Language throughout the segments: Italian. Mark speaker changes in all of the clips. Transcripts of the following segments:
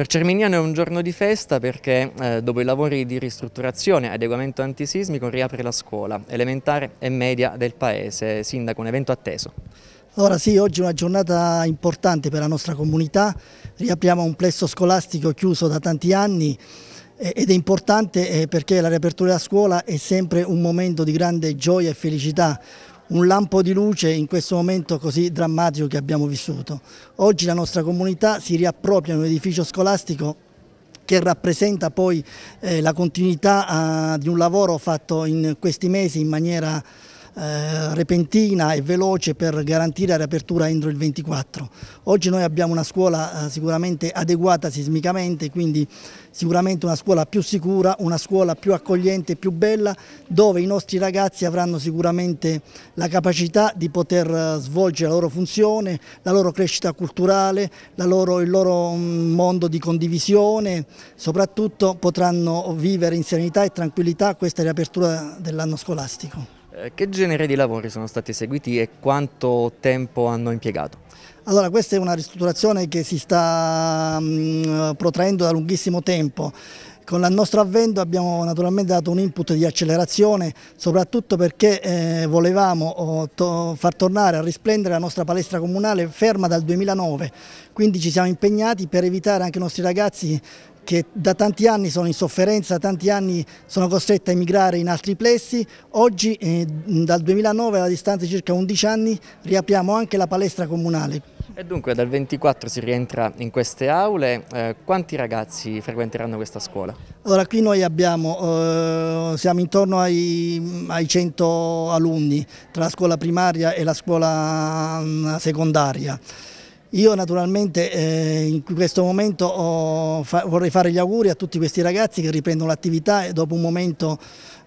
Speaker 1: Per Cerminiano è un giorno di festa perché eh, dopo i lavori di ristrutturazione e adeguamento antisismico riapre la scuola elementare e media del paese. Sindaco, un evento atteso.
Speaker 2: Allora sì, oggi è una giornata importante per la nostra comunità, riapriamo un plesso scolastico chiuso da tanti anni ed è importante eh, perché la riapertura della scuola è sempre un momento di grande gioia e felicità un lampo di luce in questo momento così drammatico che abbiamo vissuto. Oggi la nostra comunità si riappropria un edificio scolastico che rappresenta poi eh, la continuità eh, di un lavoro fatto in questi mesi in maniera eh, repentina e veloce per garantire la riapertura entro il 24. Oggi noi abbiamo una scuola eh, sicuramente adeguata sismicamente, quindi sicuramente una scuola più sicura, una scuola più accogliente, più bella, dove i nostri ragazzi avranno sicuramente la capacità di poter eh, svolgere la loro funzione, la loro crescita culturale, loro, il loro mm, mondo di condivisione, soprattutto potranno vivere in serenità e tranquillità questa riapertura dell'anno scolastico.
Speaker 1: Eh, che genere di lavori sono stati eseguiti e quanto tempo hanno impiegato?
Speaker 2: Allora, questa è una ristrutturazione che si sta mh, mm, protraendo da lunghissimo tempo. Con il nostro avvento abbiamo naturalmente dato un input di accelerazione, soprattutto perché eh, volevamo oh, to far tornare a risplendere la nostra palestra comunale ferma dal 2009, quindi ci siamo impegnati per evitare anche ai nostri ragazzi che da tanti anni sono in sofferenza, tanti anni sono costrette a emigrare in altri plessi. Oggi, eh, dal 2009, alla distanza di circa 11 anni, riapriamo anche la palestra comunale.
Speaker 1: E dunque dal 24 si rientra in queste aule, eh, quanti ragazzi frequenteranno questa scuola?
Speaker 2: Allora qui noi abbiamo, eh, siamo intorno ai, ai, 100 alunni tra la scuola primaria e la scuola mm, secondaria. Io naturalmente eh, in questo momento ho, fa, vorrei fare gli auguri a tutti questi ragazzi che riprendono l'attività eh, dopo un momento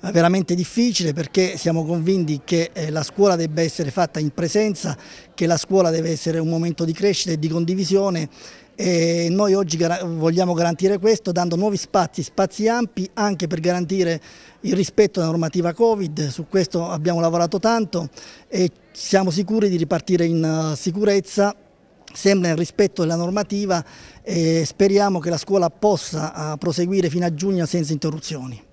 Speaker 2: eh, veramente difficile perché siamo convinti che eh, la scuola debba essere fatta in presenza, che la scuola deve essere un momento di crescita e di condivisione e noi oggi gar vogliamo garantire questo dando nuovi spazi, spazi ampi anche per garantire il rispetto alla normativa Covid, su questo abbiamo lavorato tanto e siamo sicuri di ripartire in uh, sicurezza sempre nel rispetto della normativa e speriamo che la scuola possa eh, proseguire fino a giugno senza interruzioni.